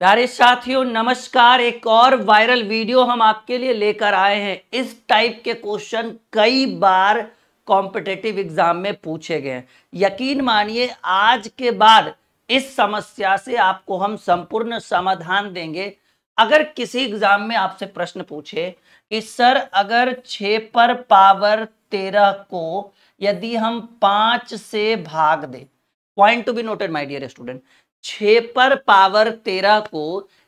प्यारे साथियों नमस्कार एक और वायरल वीडियो हम आपके लिए लेकर आए हैं इस टाइप के क्वेश्चन कई बार कॉम्पिटेटिव एग्जाम में पूछे गए हैं यकीन मानिए आज के बाद इस समस्या से आपको हम संपूर्ण समाधान देंगे अगर किसी एग्जाम में आपसे प्रश्न पूछे कि सर अगर छ पर पावर तेरह को यदि हम पांच से भाग दे point to be noted my dear student छ पर पावर तेरह को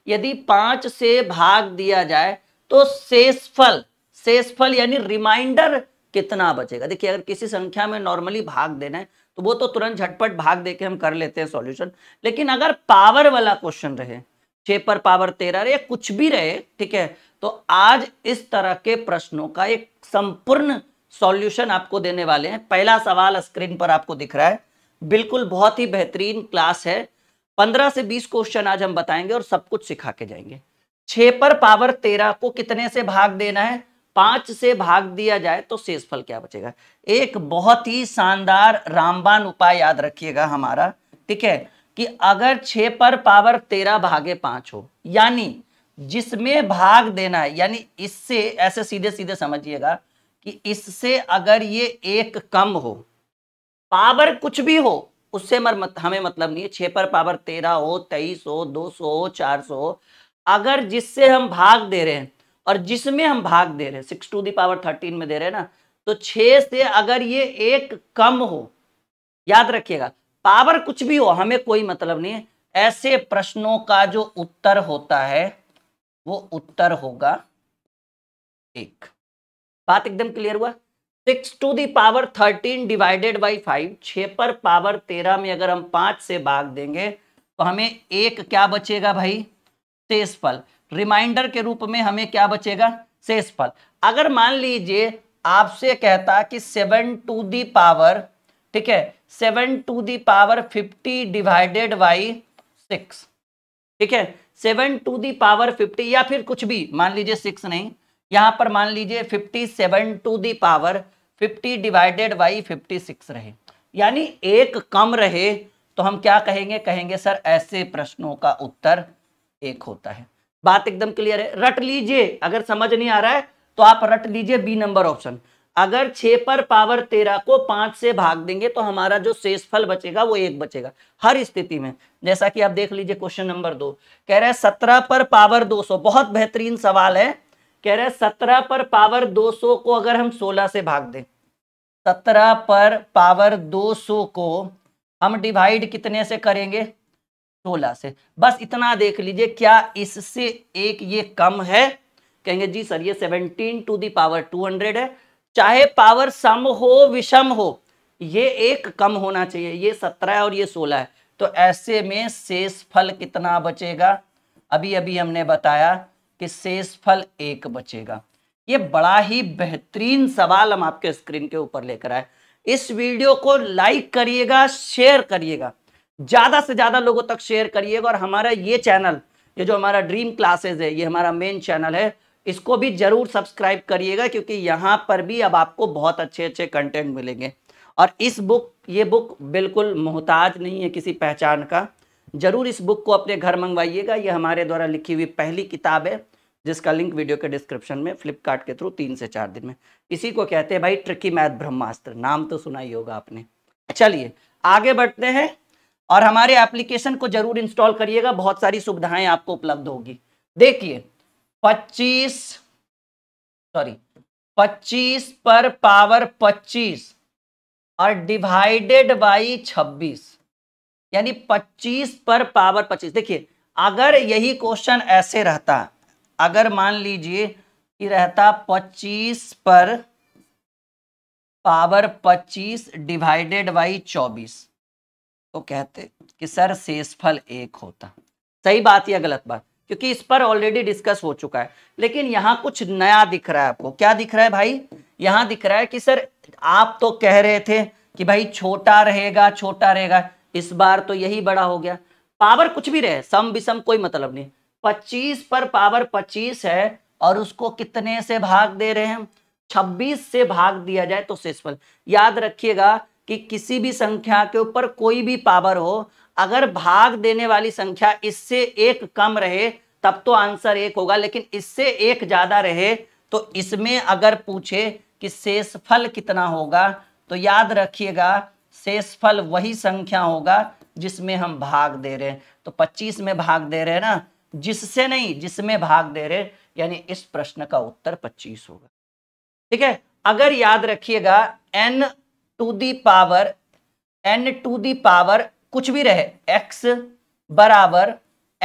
यदि पांच से भाग दिया जाए तो शेषफल शेषफल यानी रिमाइंडर कितना बचेगा देखिए अगर किसी संख्या में नॉर्मली भाग देना है तो वो तो तुरंत झटपट भाग दे के हम कर लेते हैं सॉल्यूशन लेकिन अगर पावर वाला क्वेश्चन रहे छे पर पावर तेरह रहे कुछ भी रहे ठीक है तो आज इस तरह के प्रश्नों का एक संपूर्ण सॉल्यूशन आपको देने वाले हैं पहला सवाल स्क्रीन पर आपको दिख रहा है बिल्कुल बहुत ही बेहतरीन क्लास है पंद्रह से बीस क्वेश्चन आज हम बताएंगे और सब कुछ सिखा के जाएंगे छह पर पावर तेरह को कितने से भाग देना है पांच से भाग दिया जाए तो शेषफल क्या बचेगा एक बहुत ही शानदार रामबान उपाय याद रखिएगा हमारा ठीक है कि अगर छह पर पावर तेरह भागे पांच हो यानी जिसमें भाग देना है यानी इससे ऐसे सीधे सीधे समझिएगा कि इससे अगर ये एक कम हो पावर कुछ भी हो उससे मर मत, हमें मतलब नहीं है छः पर पावर तेरह हो तेईस हो दो सौ हो चार सौ हो अगर जिससे हम भाग दे रहे हैं और जिसमें हम भाग दे रहे हैं सिक्स टू दावर थर्टीन में दे रहे हैं ना तो छः से अगर ये एक कम हो याद रखिएगा पावर कुछ भी हो हमें कोई मतलब नहीं है ऐसे प्रश्नों का जो उत्तर होता है वो उत्तर होगा एक बात एकदम क्लियर हुआ six to the power thirteen divided by five छ पर पावर तेरह में अगर हम पांच से भाग देंगे तो हमें एक क्या बचेगा भाई शेषफल रिमाइंडर के रूप में हमें क्या बचेगा शेषफल अगर मान लीजिए आपसे कहता कि सेवन टू दी पावर ठीक है seven to the power fifty divided by six ठीक है seven to the power fifty या फिर कुछ भी मान लीजिए सिक्स नहीं यहाँ पर मान लीजिए 57 to the power 50 divided by 56 रहे यानी एक कम रहे तो हम क्या कहेंगे कहेंगे सर ऐसे प्रश्नों का उत्तर एक होता है बात एकदम क्लियर है रट लीजिए अगर समझ नहीं आ रहा है तो आप रट लीजिए बी नंबर ऑप्शन अगर छह पर पावर तेरह को पांच से भाग देंगे तो हमारा जो शेषफल बचेगा वो एक बचेगा हर स्थिति में जैसा कि आप देख लीजिए क्वेश्चन नंबर दो कह रहे हैं सत्रह पर पावर दो सौ बहुत बेहतरीन सवाल है कह रहे सत्रह पर पावर 200 को अगर हम 16 से भाग दें सत्रह पर पावर 200 को हम डिवाइड कितने से करेंगे 16 से बस इतना देख लीजिए क्या इससे एक ये कम है कहेंगे जी सर ये 17 टू दी पावर 200 है चाहे पावर सम हो विषम हो ये एक कम होना चाहिए ये 17 और ये 16 है तो ऐसे में शेष फल कितना बचेगा अभी अभी हमने बताया कि शेषफल एक बचेगा ये बड़ा ही बेहतरीन सवाल हम आपके स्क्रीन के ऊपर लेकर आए इस वीडियो को लाइक करिएगा शेयर करिएगा ज़्यादा से ज़्यादा लोगों तक शेयर करिएगा और हमारा ये चैनल ये जो हमारा ड्रीम क्लासेज है ये हमारा मेन चैनल है इसको भी ज़रूर सब्सक्राइब करिएगा क्योंकि यहाँ पर भी अब आपको बहुत अच्छे अच्छे कंटेंट मिलेंगे और इस बुक ये बुक बिल्कुल मोहताज नहीं है किसी पहचान का ज़रूर इस बुक को अपने घर मंगवाइएगा ये हमारे द्वारा लिखी हुई पहली किताब है जिसका लिंक वीडियो के डिस्क्रिप्शन में फ्लिपकार्ट के थ्रू तीन से चार दिन में इसी को कहते हैं भाई ट्रिकी मैथ ब्रह्मास्त्र नाम तो सुना ही होगा आपने चलिए आगे बढ़ते हैं और हमारे एप्लीकेशन को जरूर इंस्टॉल करिएगा बहुत सारी सुविधाएं आपको उपलब्ध होगी देखिए 25 सॉरी 25 पर पावर 25 और डिवाइडेड बाई छब्बीस यानी 25 पर पावर 25 देखिए अगर यही क्वेश्चन ऐसे रहता अगर मान लीजिए कि रहता 25 पर पावर 25 डिवाइडेड बाई 24 तो कहते कि सर शेषफल एक होता सही बात या गलत बात क्योंकि इस पर ऑलरेडी डिस्कस हो चुका है लेकिन यहां कुछ नया दिख रहा है आपको क्या दिख रहा है भाई यहां दिख रहा है कि सर आप तो कह रहे थे कि भाई छोटा रहेगा छोटा रहेगा इस बार तो यही बड़ा हो गया पावर कुछ भी रहे सम विषम कोई मतलब नहीं पच्चीस पर पावर पच्चीस है और उसको कितने से भाग दे रहे हैं छब्बीस से भाग दिया जाए तो शेषफल याद रखिएगा कि किसी भी संख्या के ऊपर कोई भी पावर हो अगर भाग देने वाली संख्या इससे एक कम रहे तब तो आंसर एक होगा लेकिन इससे एक ज्यादा रहे तो इसमें अगर पूछे कि शेषफल कितना होगा तो याद रखिएगा शेषफल वही संख्या होगा जिसमें हम भाग दे रहे हैं तो 25 में भाग दे रहे हैं ना जिससे नहीं जिसमें भाग दे रहे यानी इस प्रश्न का उत्तर 25 होगा ठीक है अगर याद रखिएगा n to the power n to the power कुछ भी रहे x बराबर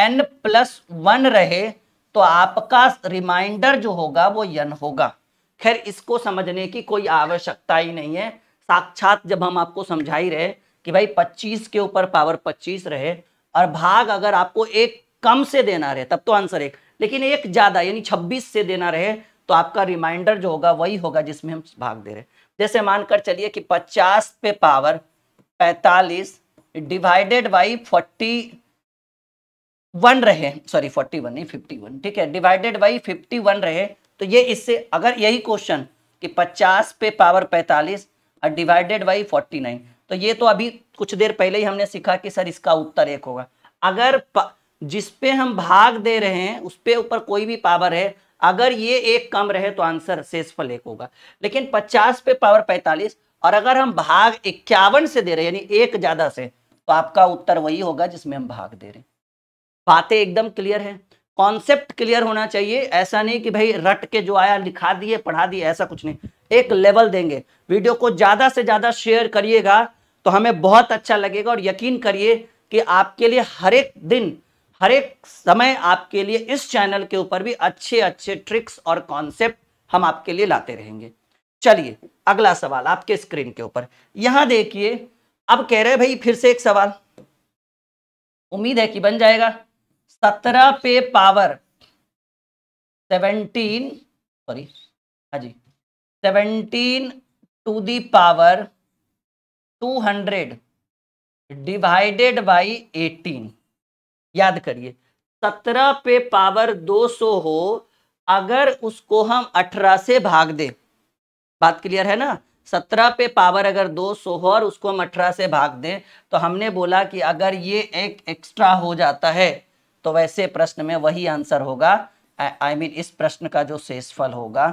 n प्लस वन रहे तो आपका रिमाइंडर जो होगा वो यन होगा खैर इसको समझने की कोई आवश्यकता ही नहीं है साक्षात जब हम आपको समझा ही रहे कि भाई 25 के ऊपर पावर 25 रहे और भाग अगर आपको एक कम से देना रहे तब तो आंसर एक लेकिन एक ज़्यादा यानी 26 से देना रहे तो आपका रिमाइंडर जो होगा वही होगा जिसमें हम भाग दे रहे जैसे मानकर चलिए कि 50 पे पावर 45 डिवाइडेड बाई 41 रहे सॉरी 41 नहीं 51 ठीक है डिवाइडेड बाई 51 रहे तो ये इससे अगर यही क्वेश्चन कि 50 पे पावर 45 और डिवाइडेड बाई फोर्टी नाइन तो ये तो अभी कुछ देर पहले ही हमने सीखा कि सर इसका उत्तर एक होगा अगर जिस पे हम भाग दे रहे हैं उस पे ऊपर कोई भी पावर है अगर ये एक कम रहे तो आंसर सेसफल एक होगा लेकिन 50 पे पावर 45 और अगर हम भाग इक्यावन से दे रहे हैं यानी एक ज़्यादा से तो आपका उत्तर वही होगा जिसमें हम भाग दे रहे हैं बातें एकदम क्लियर है कॉन्सेप्ट क्लियर होना चाहिए ऐसा नहीं कि भाई रट के जो आया लिखा दिए पढ़ा दिए ऐसा कुछ नहीं एक लेवल देंगे वीडियो को ज़्यादा से ज़्यादा शेयर करिएगा तो हमें बहुत अच्छा लगेगा और यकीन करिए कि आपके लिए हर एक दिन हर एक समय आपके लिए इस चैनल के ऊपर भी अच्छे अच्छे ट्रिक्स और कॉन्सेप्ट हम आपके लिए लाते रहेंगे चलिए अगला सवाल आपके स्क्रीन के ऊपर यहां देखिए अब कह रहे भाई फिर से एक सवाल उम्मीद है कि बन जाएगा सत्रह पे पावर सेवनटीन सॉरी हाँ जी seventeen to the power two hundred divided by eighteen याद करिए सत्रह पे पावर दो सौ हो अगर उसको हम अठारह से भाग दे बात क्लियर है ना सत्रह पे पावर अगर दो सौ हो और उसको हम अठारह से भाग दें तो हमने बोला कि अगर ये एक एक्स्ट्रा हो जाता है तो वैसे प्रश्न में वही आंसर होगा आई मीन I mean, इस प्रश्न का जो शेषफल होगा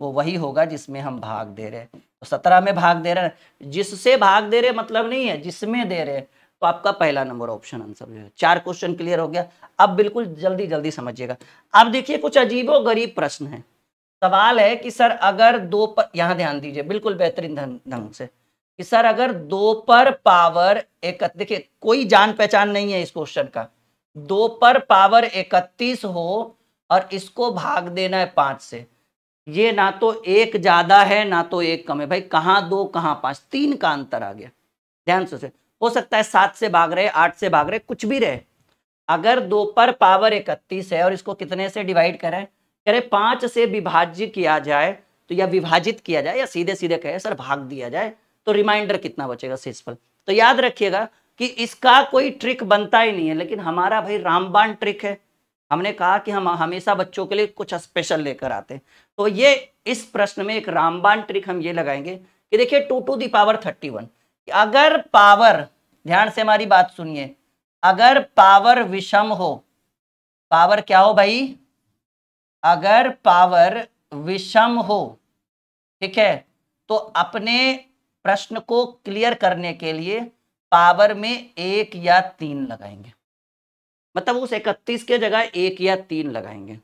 वो वही होगा जिसमें हम भाग दे रहे तो सत्रह में भाग दे रहे जिससे भाग दे रहे मतलब नहीं है जिसमें दे रहे तो आपका पहला नंबर ऑप्शन आंसर हो जाएगा चार क्वेश्चन क्लियर हो गया अब बिल्कुल जल्दी जल्दी समझिएगा अब देखिए कुछ अजीबो गरीब प्रश्न है सवाल है कि सर अगर दो पर यहाँ ध्यान दीजिए बिल्कुल बेहतरीन ढंग से कि सर अगर दो पर पावर एक देखिए कोई जान पहचान नहीं है इस क्वेश्चन का दो पर पावर इकतीस हो और इसको भाग देना है पाँच से ये ना तो एक ज़्यादा है ना तो एक कम है भाई कहाँ दो कहाँ पाँच तीन का अंतर आ गया ध्यान से हो सकता है सात से भाग रहे आठ से भाग रहे कुछ भी रहे अगर दो पर पावर इकतीस है और इसको कितने से डिवाइड करें करें पाँच से विभाज्य किया जाए तो या विभाजित किया जाए या सीधे सीधे कहे सर भाग दिया जाए तो रिमाइंडर कितना बचेगा शेषफल तो याद रखिएगा कि इसका कोई ट्रिक बनता ही नहीं है लेकिन हमारा भाई रामबाण ट्रिक है हमने कहा कि हम हमेशा बच्चों के लिए कुछ स्पेशल लेकर आते हैं तो ये इस प्रश्न में एक रामबाण ट्रिक हम ये लगाएंगे कि देखिए two to the power thirty one अगर पावर ध्यान से हमारी बात सुनिए अगर पावर विषम हो पावर क्या हो भाई अगर पावर विषम हो ठीक है तो अपने प्रश्न को क्लियर करने के लिए पावर में एक या तीन लगाएंगे मतलब उस इकतीस के जगह एक या तीन लगाएंगे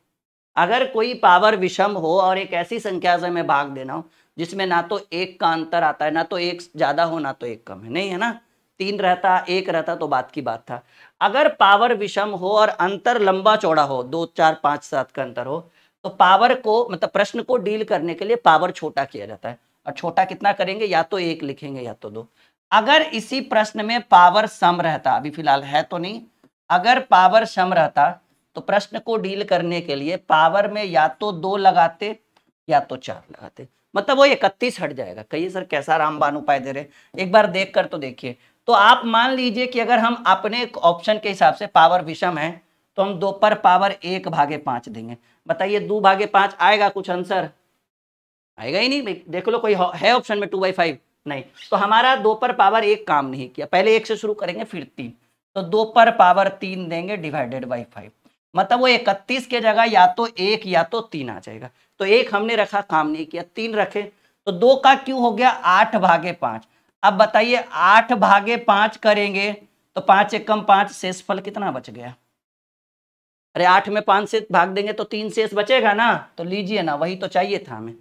अगर कोई पावर विषम हो और एक ऐसी संख्या से मैं भाग देना हो जिसमें ना तो एक का अंतर आता है ना तो एक ज़्यादा हो ना तो एक कम है नहीं है ना तीन रहता एक रहता तो बात की बात था अगर पावर विषम हो और अंतर लंबा चौड़ा हो दो चार पांच सात का अंतर हो तो पावर को मतलब प्रश्न को डील करने के लिए पावर छोटा किया जाता है और छोटा कितना करेंगे या तो एक लिखेंगे या तो दो अगर इसी प्रश्न में पावर सम रहता अभी फिलहाल है तो नहीं अगर पावर सम रहता तो प्रश्न को डील करने के लिए पावर में या तो दो लगाते या तो चार लगाते मतलब वो इकतीस हट जाएगा कहिए सर कैसा रामबान उपाय दे रहे एक बार देख कर तो देखिए तो आप मान लीजिए कि अगर हम अपने ऑप्शन के हिसाब से पावर विषम है तो हम दो पर पावर एक भागे पांच देंगे बताइए दो भागे पांच आएगा कुछ आंसर आएगा ही नहीं देख लो कोई है ऑप्शन में टू बाई फाइव नहीं तो हमारा दो पर पावर एक काम नहीं किया पहले एक से शुरू करेंगे फिर तीन तो दो पर पावर तीन देंगे डिवाइडेड बाई फाइव मतलब वो इकतीस के जगह या तो एक या तो तीन आ जाएगा तो एक हमने रखा काम नहीं किया तीन रखे तो दो का क्यों हो गया आठ भागे पांच अब बताइए आठ भागे पांच करेंगे तो पांच एक कम पांच शेष फल कितना बच गया अरे आठ में पांच से भाग देंगे तो तीन शेष बचेगा ना तो लीजिए ना वही तो चाहिए था हमें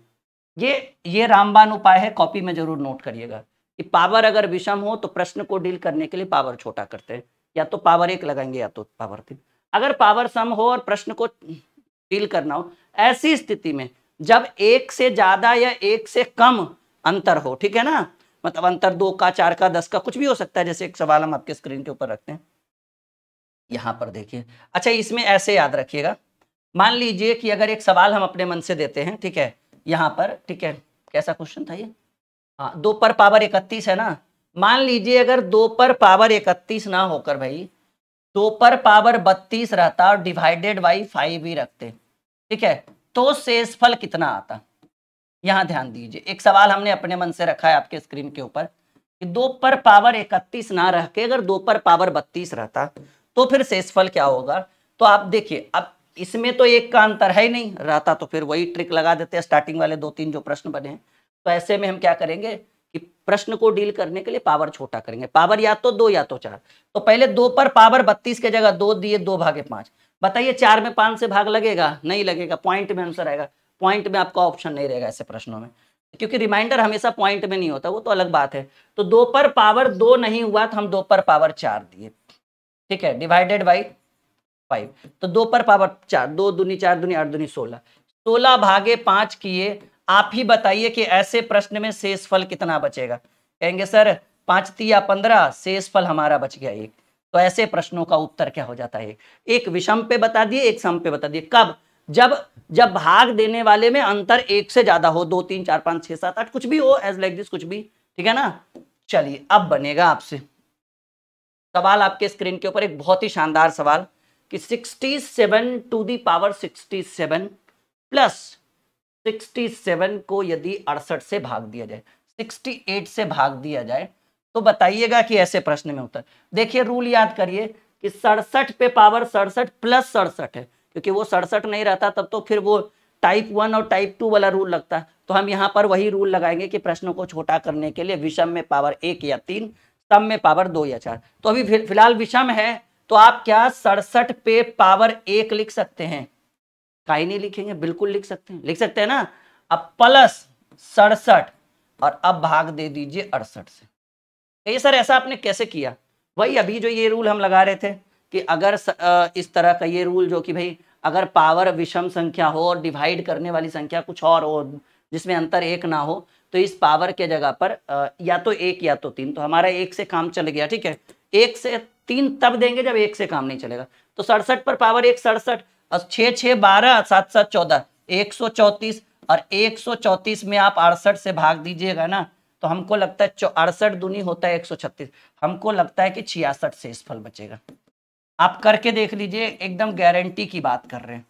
ये ये रामबान उपाय है कॉपी में जरूर नोट करिएगा कि पावर अगर विषम हो तो प्रश्न को डील करने के लिए पावर छोटा करते हैं या तो पावर एक लगाएंगे या तो पावर तीन अगर पावर सम हो और प्रश्न को डील करना हो ऐसी स्थिति में जब एक से ज्यादा या एक से कम अंतर हो ठीक है ना मतलब अंतर दो का चार का दस का कुछ भी हो सकता है जैसे एक सवाल हम आपके स्क्रीन के ऊपर रखते हैं यहां पर देखिए अच्छा इसमें ऐसे याद रखिएगा मान लीजिए कि अगर एक सवाल हम अपने मन से देते हैं ठीक है यहाँ पर ठीक है कैसा क्वेश्चन था ये हाँ दो पर पावर इकतीस है ना मान लीजिए अगर दो पर पावर इकतीस ना होकर भाई दो पर पावर बत्तीस रहता और डिवाइडेड बाई फाइव ही रखते ठीक है तो शेषफल कितना आता यहाँ ध्यान दीजिए एक सवाल हमने अपने मन से रखा है आपके स्क्रीन के ऊपर कि दो पर पावर इकतीस ना रह के अगर दो पर पावर बत्तीस रहता तो फिर शेषफल क्या होगा तो आप देखिए अब इसमें तो एक का अंतर है ही नहीं रहता तो फिर वही ट्रिक लगा देते हैं स्टार्टिंग वाले दो तीन जो प्रश्न बने हैं तो ऐसे में हम क्या करेंगे कि प्रश्न को डील करने के लिए पावर छोटा करेंगे पावर या तो दो या तो चार तो पहले दो पर पावर बत्तीस के जगह दो दिए दो भागे पांच बताइए चार में पांच से भाग लगेगा नहीं लगेगा पॉइंट में आंसर आएगा पॉइंट में आपका ऑप्शन नहीं रहेगा ऐसे प्रश्नों में क्योंकि रिमाइंडर हमेशा पॉइंट में नहीं होता वो तो अलग बात है तो दो पर पावर दो नहीं हुआ तो हम दो पर पावर चार दिए ठीक है डिवाइडेड बाई फाइव तो दो पर पावर चार दो दुनी चार दुनी आठ दुनी सोलह सोलह भागे पांच किए आप ही बताइए कि ऐसे प्रश्न में शेष फल कितना बचेगा कहेंगे सर पांच या पंद्रह शेष फल हमारा बच गया एक तो ऐसे प्रश्नों का उत्तर क्या हो जाता है एक विषम पे बता दिए एक सम पे बता दिए कब जब जब भाग देने वाले में अंतर एक से ज्यादा हो दो तीन चार पांच छह सात आठ कुछ भी हो एज लाइक दिस कुछ भी ठीक है ना चलिए अब बनेगा आपसे सवाल आपके स्क्रीन के ऊपर एक बहुत ही शानदार सवाल कि 67 टू दी पावर 67 प्लस 67 को यदि अड़सठ से भाग दिया जाए 68 से भाग दिया जाए तो बताइएगा कि ऐसे प्रश्न में उत्तर देखिए रूल याद करिए कि सड़सठ पे पावर सड़सठ प्लस सड़सठ है क्योंकि वो सड़सठ नहीं रहता तब तो फिर वो टाइप वन और टाइप टू वाला रूल लगता है तो हम यहाँ पर वही रूल लगाएंगे कि प्रश्नों को छोटा करने के लिए विषम में पावर एक या तीन सम में पावर दो या चार तो अभी फिलहाल विषम है तो आप क्या सड़सठ पे पावर एक लिख सकते हैं का नहीं लिखेंगे बिल्कुल लिख सकते हैं लिख सकते हैं ना अब प्लस सड़सठ और अब भाग दे दीजिए अड़सठ से ये सर ऐसा आपने कैसे किया वही अभी जो ये रूल हम लगा रहे थे कि अगर इस तरह का ये रूल जो कि भाई अगर पावर विषम संख्या हो और डिवाइड करने वाली संख्या कुछ और हो जिसमें अंतर एक ना हो तो इस पावर के जगह पर या तो एक या तो तीन तो हमारा एक से काम चल गया ठीक है एक से तीन तब देंगे जब एक से काम नहीं चलेगा तो सड़सठ पर पावर एक सड़सठ और छः छः बारह सात सात चौदह एक सौ चौंतीस और एक सौ चौंतीस में आप अड़सठ से भाग दीजिएगा ना तो हमको लगता है अड़सठ दुनी होता है एक सौ छत्तीस हमको लगता है कि छियासठ से इस फल बचेगा आप करके देख लीजिए एकदम गारंटी की बात कर रहे हैं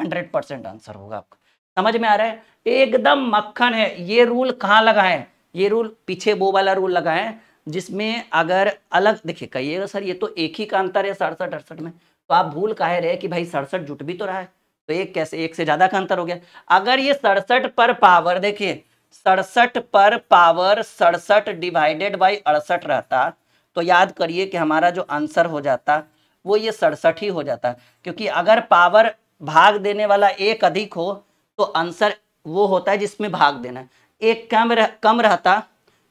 हंड्रेड परसेंट आंसर होगा आपका समझ में आ रहा है एकदम मक्खन है ये रूल कहाँ लगाए ये रूल पीछे वो वाला रूल लगाए जिसमें अगर अलग देखिए कहिएगा तो सर ये तो एक ही का अंतर है सड़सठ अड़सठ में तो आप भूल कहे रहे कि भाई सड़सठ जुट भी तो रहा है तो एक कैसे एक से ज़्यादा का अंतर हो गया अगर ये सड़सठ पर पावर देखिए सड़सठ पर पावर सड़सठ डिवाइडेड बाई अड़सठ रहता तो याद करिए कि हमारा जो आंसर हो जाता वो ये सड़सठ ही हो जाता क्योंकि अगर पावर भाग देने वाला एक अधिक हो तो आंसर वो होता है जिसमें भाग देना एक कम रह, कम रहता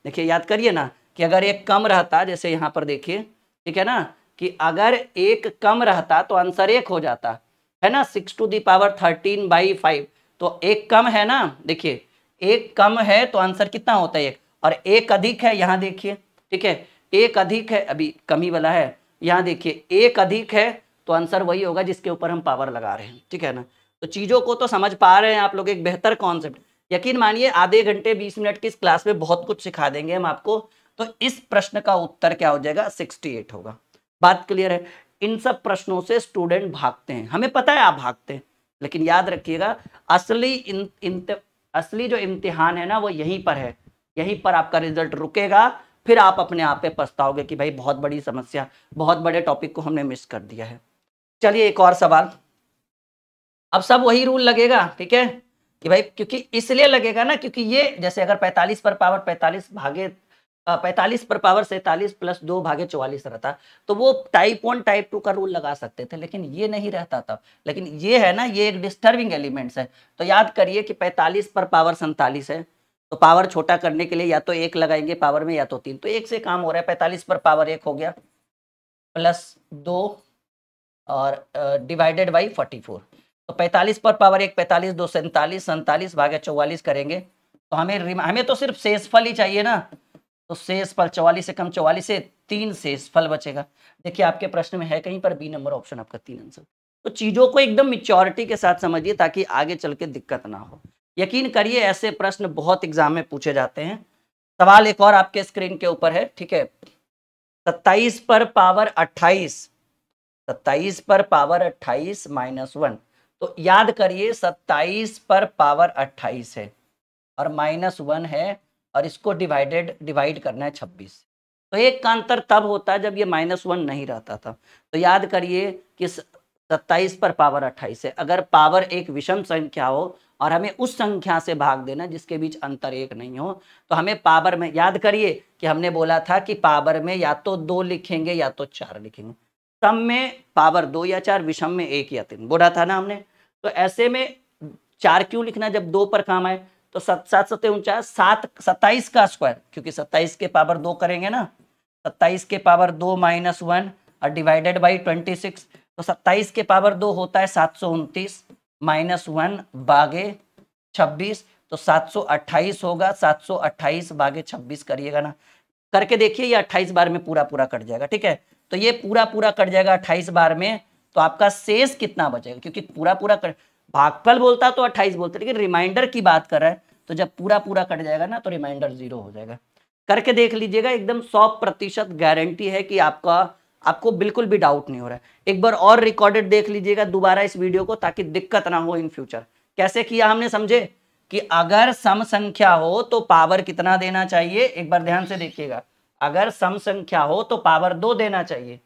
देखिए याद करिए ना कि अगर एक कम रहता जैसे यहाँ पर देखिए ठीक है ना कि अगर एक कम रहता तो आंसर एक हो जाता है ना six to power thirteen by five तो एक कम है ना देखिए एक कम है तो आंसर कितना होता है एक और एक अधिक है यहाँ देखिए ठीक है एक अधिक है अभी कमी वाला है यहाँ देखिए एक अधिक है तो आंसर वही होगा जिसके ऊपर हम पावर लगा रहे हैं ठीक है ना तो चीज़ों को तो समझ पा रहे हैं आप लोग एक बेहतर कॉन्सेप्ट यकीन मानिए आधे घंटे बीस मिनट की इस क्लास में बहुत कुछ सिखा देंगे हम आपको तो इस प्रश्न का उत्तर क्या हो जाएगा 68 होगा बात क्लियर है इन सब प्रश्नों से स्टूडेंट भागते हैं हमें पता है आप भागते हैं लेकिन याद रखिएगा असली इन, इन, असली जो इम्तिहान है ना वो यहीं पर है यहीं पर आपका रिजल्ट रुकेगा फिर आप अपने आप पे पछताओगे कि भाई बहुत बड़ी समस्या बहुत बड़े टॉपिक को हमने मिस कर दिया है चलिए एक और सवाल अब सब वही रूल लगेगा ठीक है कि भाई क्योंकि इसलिए लगेगा ना क्योंकि ये जैसे अगर 45 पर पावर 45 भागे पैंतालीस पर पावर सैतालीस प्लस दो भागे चौवालीस रहता तो वो टाइप वन टाइप टू का रूल लगा सकते थे लेकिन ये नहीं रहता था लेकिन ये है ना ये एक डिस्टर्बिंग एलिमेंट्स है तो याद करिए कि पैंतालीस पर पावर सैतालीस है तो पावर छोटा करने के लिए या तो एक लगाएंगे पावर में या तो तीन तो एक से काम हो रहा है पैंतालीस पर पावर एक हो गया प्लस दो और डिवाइडेड बाई फोर्टी फोर तो पैंतालीस पर पावर एक पैंतालीस दो सैंतालीस सैंतालीस भागे चौवालीस करेंगे तो हमें हमें तो सिर्फ सेसफल ही चाहिए ना तो फल चौवालीस से कम चौवालीस से तीन शेष फल बचेगा देखिए आपके प्रश्न में है कहीं पर बी नंबर ऑप्शन आपका तीन आंसर तो चीज़ों को एकदम मिच्योरिटी के साथ समझिए ताकि आगे चल के दिक्कत ना हो यकीन करिए ऐसे प्रश्न बहुत एग्जाम में पूछे जाते हैं सवाल एक और आपके स्क्रीन के ऊपर है ठीक है सत्ताईस पर पावर अट्ठाईस सत्ताईस पर पावर अट्ठाईस माइनस वन तो याद करिए सत्ताईस पर पावर अट्ठाईस है और माइनस वन है और इसको डिवाइडेड डिवाइड करना है छब्बीस तो एक का अंतर तब होता है जब ये माइनस वन नहीं रहता था तो याद करिए कि सत्ताईस पर पावर अट्ठाईस है अगर पावर एक विषम संख्या हो और हमें उस संख्या से भाग देना जिसके बीच अंतर एक नहीं हो तो हमें पावर में याद करिए कि हमने बोला था कि पावर में या तो दो लिखेंगे या तो चार लिखेंगे सम में पावर दो या चार विषम में एक या तीन बोला था ना हमने तो ऐसे में चार क्यों लिखना जब दो पर काम आए तो सत सात सत्य उनचास सात सत्ताईस का स्क्वायर क्योंकि सत्ताईस के पावर दो करेंगे ना सत्ताईस के पावर दो माइनस वन और डिवाइडेड बाई ट्वेंटी सिक्स तो सत्ताईस के पावर दो होता है सात सौ उनतीस माइनस वन बागे छब्बीस तो सात सौ अट्ठाईस होगा सात सौ अट्ठाईस बागे छब्बीस करिएगा ना करके देखिए ये अट्ठाईस बार में पूरा पूरा कट जाएगा ठीक है तो ये पूरा पूरा कट जाएगा अट्ठाईस बार में तो आपका शेष कितना बचेगा क्योंकि पूरा पूरा कर भागफल बोलता तो अट्ठाइस बोलता लेकिन रिमाइंडर की बात कर रहा है तो जब पूरा पूरा कट जाएगा ना तो रिमाइंडर जीरो हो जाएगा करके देख लीजिएगा एकदम सौ प्रतिशत गारंटी है कि आपका आपको बिल्कुल भी डाउट नहीं हो रहा है एक बार और रिकॉर्डेड देख लीजिएगा दोबारा इस वीडियो को ताकि दिक्कत ना हो इन फ्यूचर कैसे किया हमने समझे कि अगर सम संख्या हो तो पावर कितना देना चाहिए एक बार ध्यान से देखिएगा अगर सम संख्या हो तो पावर दो देना चाहिए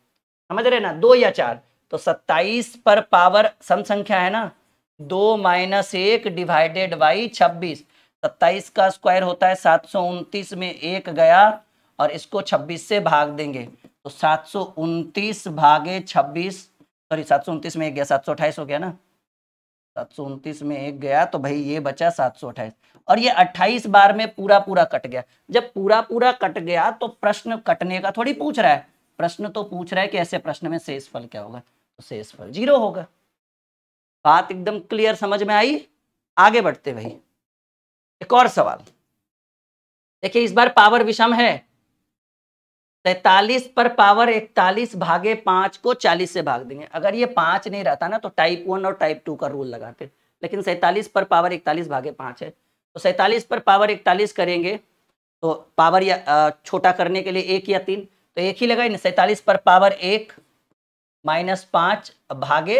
समझ रहे ना दो या चार तो सत्ताईस पर पावर सम संख्या है ना दो माइनस एक डिवाइडेड बाई छब्बीस सत्ताईस का स्क्वायर होता है सात सौ उनतीस में एक गया और इसको छब्बीस से भाग देंगे तो सात सौ उनतीस भागे छब्बीस सॉरी सात सौ उनतीस में एक गया सात सौ अट्ठाईस हो गया ना सात सौ उनतीस में एक गया तो भाई ये बचा सात सौ अट्ठाईस और ये अट्ठाईस बार में पूरा पूरा कट गया जब पूरा पूरा कट गया तो प्रश्न कटने का थोड़ी पूछ रहा है प्रश्न तो पूछ रहा है कि ऐसे प्रश्न में शेषफल क्या होगा तो शेषफल जीरो होगा बात एकदम क्लियर समझ में आई आगे बढ़ते भाई एक और सवाल देखिए इस बार पावर विषम है तैतालीस पर पावर इकतालीस भागे पांच को चालीस से भाग देंगे अगर ये पांच नहीं रहता ना तो टाइप वन और टाइप टू का रूल लगाते लेकिन सैतालीस पर पावर इकतालीस भागे पांच है तो सैतालीस पर पावर इकतालीस करेंगे तो पावर या छोटा करने के लिए एक या तीन तो एक ही लगाए ना सैतालीस पर पावर एक माइनस पांच भागे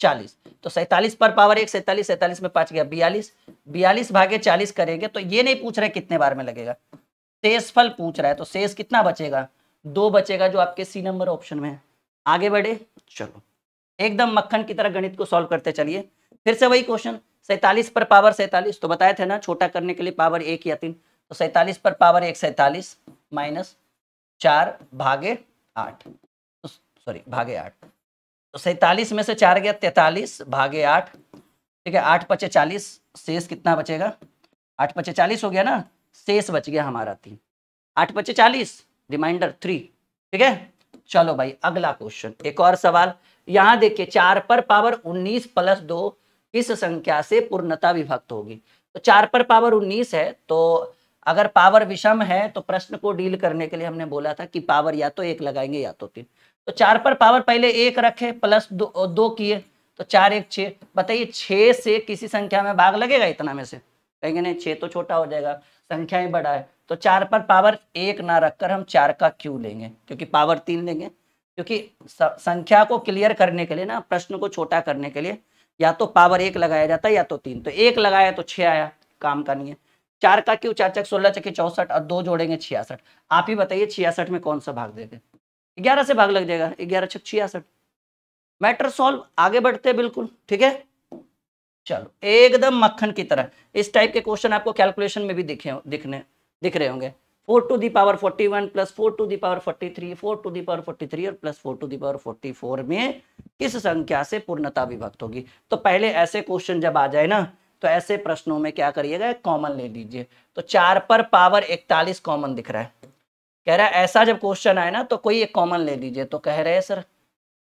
चालीस तो सैतालीस पर पावर एक सैतालीस सैतालीस में पांच गया बयालीस बयालीस भागे चालीस करेंगे तो ये नहीं पूछ रहे कितने बार में लगेगा शेष फल पूछ रहा है तो शेष कितना बचेगा दो बचेगा जो आपके सी नंबर ऑप्शन में है आगे बढ़े चलो एकदम मक्खन की तरह गणित को सॉल्व करते चलिए फिर से वही क्वेश्चन सैतालीस पर पावर सैतालीस तो बताए थे ना छोटा करने के लिए पावर एक या तीन तो सैतालीस पर पावर एक सैतालीस माइनस चार भागे आठ तो, सॉरी भागे आठ तो सैतालीस में से चार गया तैतालीस भागे आठ ठीक है आठ पचे चालीस शेष कितना बचेगा आठ पचे चालीस हो गया ना शेष बच गया हमारा तीन आठ पचे चालीस रिमाइंडर थ्री ठीक है चलो भाई अगला क्वेश्चन एक और सवाल यहां देखिए चार पर पावर उन्नीस प्लस दो किस संख्या से पूर्णता विभक्त होगी तो चार पर पावर उन्नीस है तो अगर पावर विषम है तो प्रश्न को डील करने के लिए हमने बोला था कि पावर या तो एक लगाएंगे या तो तीन तो चार पर पावर पहले एक रखे प्लस दो, दो किए तो चार एक छः बताइए छः से किसी संख्या में भाग लगेगा इतना में से कहेंगे नहीं छः तो छोटा हो जाएगा संख्या ही बड़ा है तो चार पर पावर एक ना रखकर हम चार का क्यू लेंगे क्योंकि पावर तीन लेंगे क्योंकि संख्या को क्लियर करने के लिए ना प्रश्न को छोटा करने के लिए या तो पावर एक लगाया जाता है या तो तीन तो एक लगाया तो छः आया काम का नहीं है चार का क्यू चार चक सोलह चके चौसठ और दो जोड़ेंगे छियासठ आप ही बताइए छियासठ में कौन सा भाग देंगे ग्यारह से भाग लग जाएगा ग्यारह छक छियासठ मैटर सॉल्व आगे बढ़ते बिल्कुल ठीक है चलो एकदम मक्खन की तरह इस टाइप के क्वेश्चन आपको कैलकुलेशन में भी दिखे दिखने दिख रहे होंगे four to the power forty one plus four to the power forty three four to the power forty three और plus four to the power forty four में किस संख्या से पूर्णता विभक्त होगी तो पहले ऐसे क्वेश्चन जब आ जाए ना तो ऐसे प्रश्नों में क्या करिएगा कॉमन ले लीजिए तो चार पर पावर इकतालीस कॉमन दिख रहा है कह रहा है ऐसा जब क्वेश्चन आए ना तो कोई एक कॉमन ले लीजिए तो कह रहे हैं सर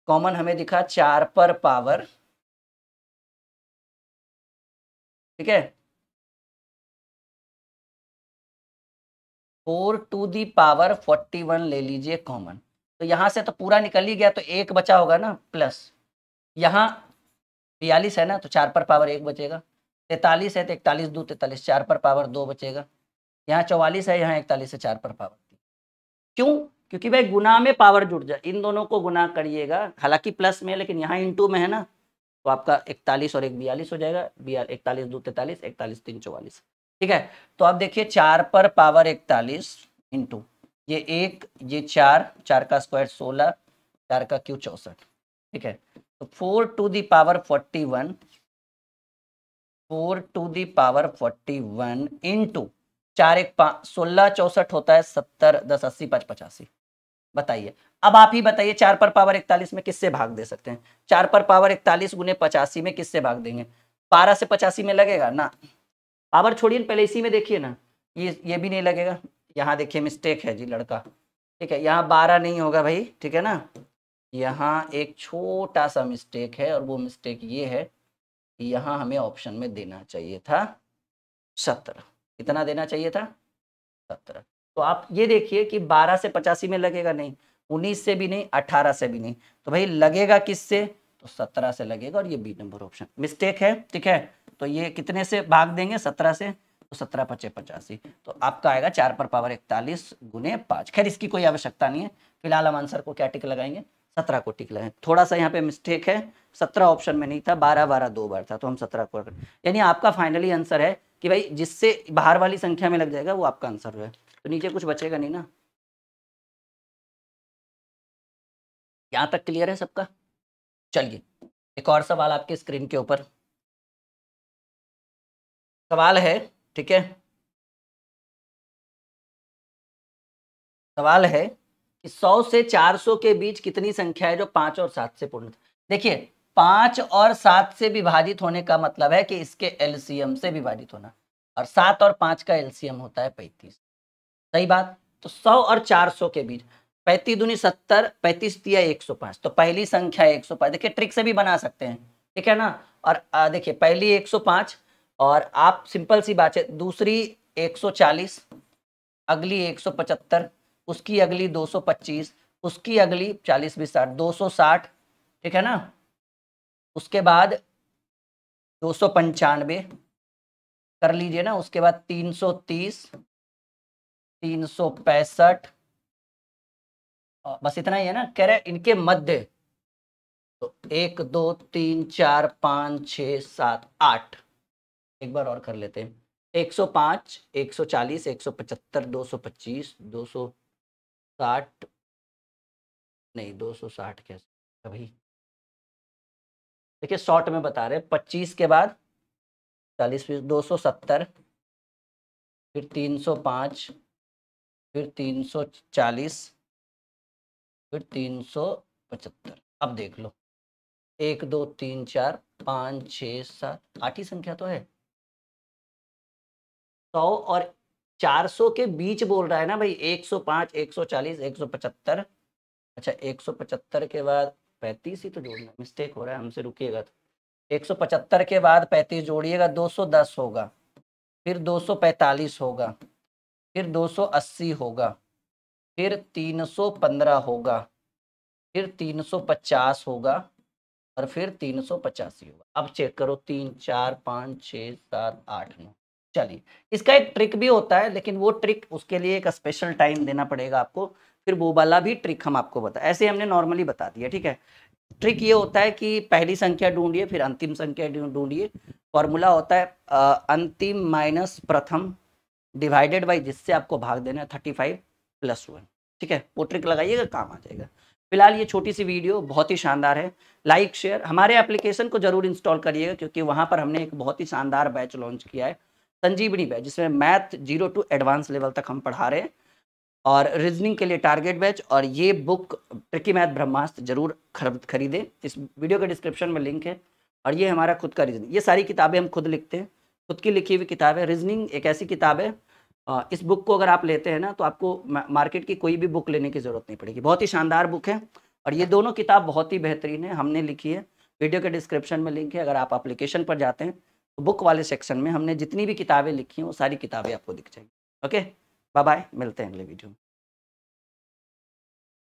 कॉमन हमें दिखा चार पर पावर ठीक है four to the power forty one ले लीजिए कॉमन तो यहाँ से तो पूरा निकल ही गया तो एक बचा होगा ना प्लस यहाँ बयालीस है ना तो चार पर पावर एक बचेगा तैतालीस है तो इकतालीस दो तैतालीस चार पर पावर दो बचेगा यहाँ चौवालीस है यहाँ इकतालीस है चार पर पावर क्यों क्योंकि भाई गुना में पावर जुड़ जाए इन दोनों को गुना करिएगा हालांकि प्लस में लेकिन यहाँ इंटू में है ना तो आपका इकतालीस और एक बयालीस हो जाएगा बयालीस इकतालीस दो तैतालीस इकतालीस तीन चौवालीस ठीक है तो आप देखिए चार पर पावर इकतालीस इंटू ये एक ये चार चार का स्क्वायर सोलह चार का क्यू चौसठ ठीक है तो four to the power forty one four to the power forty one into चार एक पाँच सोलह चौसठ होता है सत्तर दस अस्सी पाँच पचासी बताइए अब आप ही बताइए चार पर पावर इकतालीस में किससे भाग दे सकते हैं चार पर पावर इकतालीस गुने पचासी में किससे भाग देंगे बारह से पचासी में लगेगा ना पावर छोड़िए पहले इसी में देखिए ना ये ये भी नहीं लगेगा यहाँ देखिए मिस्टेक है जी लड़का ठीक है यहाँ बारह नहीं होगा भाई ठीक है ना यहाँ एक छोटा सा मिस्टेक है और वो मिस्टेक ये है कि यहाँ हमें ऑप्शन में देना चाहिए था सत्रह कितना देना चाहिए था सत्रह तो आप ये देखिए कि बारह से पचासी में लगेगा नहीं उन्नीस से भी नहीं अठारह से भी नहीं तो भाई लगेगा किससे तो सत्रह से लगेगा और ये बी नंबर ऑप्शन मिस्टेक है ठीक है तो ये कितने से भाग देंगे सत्रह से तो सत्रह पचे पचासी तो आपका आएगा चार पर पावर इकतालीस गुने पाँच खैर इसकी कोई आवश्यकता नहीं है फिलहाल हम आंसर को क्या टिक लगाएंगे सत्रह को टिक लगाएंगे थोड़ा सा यहाँ पे मिस्टेक है सत्रह ऑप्शन में नहीं था बारह बारह दो बार था तो हम सत्रह को यानी आपका फाइनली आंसर है कि भाई जिससे बाहर वाली संख्या में लग जाएगा वो आपका आंसर है तो नीचे कुछ बचेगा नहीं ना यहां तक क्लियर है सबका चलिए एक और सवाल आपके स्क्रीन के ऊपर सवाल है ठीक है सवाल है कि 100 से 400 के बीच कितनी संख्या है जो पांच और सात से पूर्ण देखिए पांच और सात से विभाजित होने का मतलब है कि इसके एलसीएम से विभाजित होना और सात और पांच का एलसीएम होता है पैंतीस सही बात तो सौ और चार सौ के बीच पैंतीस दुनी सत्तर पैंतीस दिया एक सौ पांच तो पहली संख्या एक सौ पांच देखिए ट्रिक से भी बना सकते हैं ठीक है ना और देखिए पहली एक सौ पांच और आप सिंपल सी बात है दूसरी एक सौ चालीस अगली एक सौ पचहत्तर उसकी अगली दो सौ पच्चीस उसकी अगली चालीस भी साठ दो सौ साठ ठीक है ना उसके बाद दो सौ पंचानवे कर लीजिए ना उसके बाद तीन सौ तीस तीन सौ पैंसठ बस इतना ही है ना कह रहे इनके मध्य तो एक दो तीन चार पाँच छ सात आठ एक बार और कर लेते हैं एक सौ पाँच एक सौ चालीस एक सौ पचहत्तर दो सौ पच्चीस दो सौ साठ नहीं दो सौ साठ कैसे कभी देखिए शॉर्ट तो में बता रहे पच्चीस के बाद चालीस दो सौ सत्तर फिर तीन सौ पाँच फिर तीन सौ चालीस फिर तीन सौ पचहत्तर अब देख लो एक दो तीन चार पाँच छ सात आठ ही संख्या तो है सौ तो और सौ के बीच बोल रहा है ना भाई एक एक सौ सौ पाँच चालीस एक सौ पचहत्तर अच्छा एक सौ पचहत्तर के बाद पैंतीस ही तो जोड़ना मिस्टेक हो रहा है हमसे रुकिएगा तो एक सौ पचहत्तर के बाद पैंतीस जोड़िएगा दो सौ दस होगा फिर दो सौ पैंतालीस होगा फिर दो सौ अस्सी होगा फिर तीन सौ पंद्रह होगा फिर तीन सौ पचास होगा और फिर तीन सौ पचासी होगा अब चेक करो तीन चार पाँच छः सात आठ नौ चलिए इसका एक ट्रिक भी होता है लेकिन वो ट्रिक उसके लिए एक स्पेशल टाइम देना पड़ेगा आपको फिर वो वाला भी ट्रिक हम आपको बता ऐसे हमने नॉर्मली बता दिया ठीक है ट्रिक ये होता है कि पहली संख्या ढूंढिए फिर अंतिम संख्या ढूंढिए फॉर्मूला होता है अंतिम माइनस प्रथम डिवाइडेड बाई जिससे आपको भाग देना है थर्टी फाइव प्लस वन ठीक है वो ट्रिक लगाइएगा काम आ जाएगा फिलहाल ये छोटी सी वीडियो बहुत ही शानदार है लाइक शेयर हमारे एप्लीकेशन को जरूर इंस्टॉल करिएगा क्योंकि वहाँ पर हमने एक बहुत ही शानदार बैच लॉन्च किया है संजीवनी बैच जिसमें math zero to advance level तक हम पढ़ा रहे हैं और रीजनिंग के लिए टारगेट बैच और ये बुक ट्रिकी मैथ ब्रह्मास्त्र जरूर खरीदें इस वीडियो के डिस्क्रिप्शन में लिंक है और ये हमारा खुद का रीजनिंग ये सारी किताबें हम खुद लिखते हैं खुद की लिखी हुई किताब है रीजनिंग एक ऐसी किताब है इस बुक को अगर आप लेते हैं ना तो आपको मार्केट की कोई भी बुक लेने की ज़रूरत नहीं पड़ेगी बहुत ही शानदार बुक है और ये दोनों किताब बहुत ही बेहतरीन है हमने लिखी है वीडियो के डिस्क्रिप्शन में लिंक है अगर आप एप्लीकेशन पर जाते हैं तो बुक वाले सेक्शन में हमने जितनी भी किताबें लिखी हैं वो सारी किताबें आपको दिख जाएंगी ओके बाय बाय मिलते हैं अगले वीडियो में